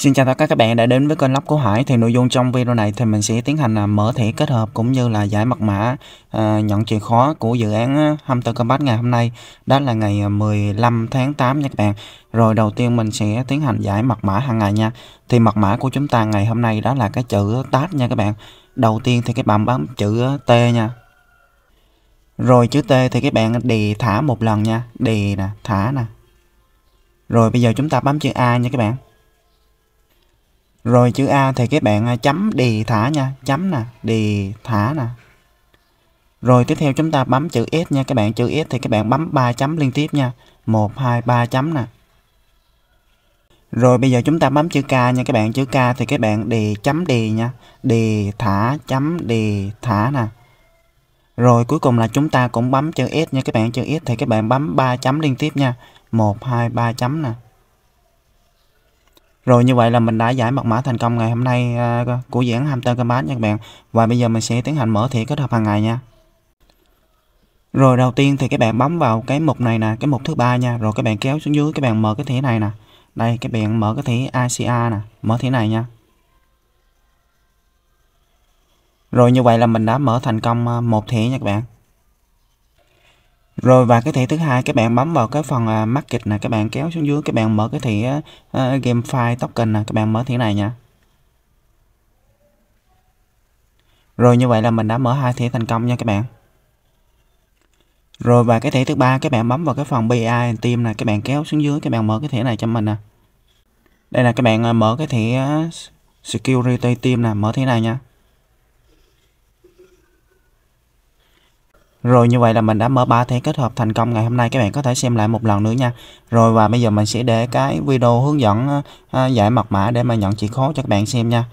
Xin chào tất cả các bạn đã đến với kênh Lóc của Hải Thì nội dung trong video này thì mình sẽ tiến hành là mở thẻ kết hợp cũng như là giải mật mã à, nhận chìa khóa của dự án Hunter Combat ngày hôm nay Đó là ngày 15 à, tháng 8 nha các bạn Rồi đầu tiên mình sẽ tiến hành giải mật mã hàng ngày nha Thì mật mã của chúng ta ngày hôm nay đó là cái chữ TAT nha các bạn Đầu tiên thì các bạn bấm chữ T nha Rồi chữ T thì các bạn đè thả một lần nha Đè nè, thả nè Rồi bây giờ chúng ta bấm chữ A nha các bạn rồi chữ A thì các bạn à, chấm đề thả nha, chấm nè, đề thả nè. Rồi tiếp theo chúng ta bấm chữ S nha các bạn, chữ S thì các bạn bấm 3 chấm liên tiếp nha. 1 2 3 chấm nè. Rồi bây giờ chúng ta bấm chữ K nha các bạn, chữ K thì các bạn đề chấm đề nha, đề thả chấm đề thả nè. Rồi cuối cùng là chúng ta cũng bấm chữ S nha các bạn, chữ S thì các bạn bấm 3 chấm liên tiếp nha. 1 2 3 chấm nè. Rồi như vậy là mình đã giải mật mã thành công ngày hôm nay à, của dự án hamster combat nha các bạn. Và bây giờ mình sẽ tiến hành mở thẻ kết hợp hàng ngày nha. Rồi đầu tiên thì các bạn bấm vào cái mục này nè, cái mục thứ ba nha. Rồi các bạn kéo xuống dưới các bạn mở cái thẻ này nè. Đây các bạn mở cái thẻ ACA nè, mở thẻ này nha. Rồi như vậy là mình đã mở thành công à, một thẻ nha các bạn rồi và cái thẻ thứ hai các bạn bấm vào cái phần à, market nè các bạn kéo xuống dưới các bạn mở cái thẻ uh, game file token nè các bạn mở thẻ này nha rồi như vậy là mình đã mở hai thẻ thành công nha các bạn rồi và cái thẻ thứ ba các bạn bấm vào cái phần BI and team nè các bạn kéo xuống dưới các bạn mở cái thẻ này cho mình nè đây là các bạn à, mở cái thẻ security team nè mở thẻ này nha Rồi như vậy là mình đã mở 3 thẻ kết hợp thành công ngày hôm nay các bạn có thể xem lại một lần nữa nha. Rồi và bây giờ mình sẽ để cái video hướng dẫn ờ, ờ, giải mật mã để mà nhận chìa khóa cho các bạn xem nha.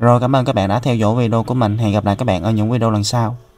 Rồi cảm ơn các bạn đã theo dõi video của mình. Hẹn gặp lại các bạn ở những video lần sau.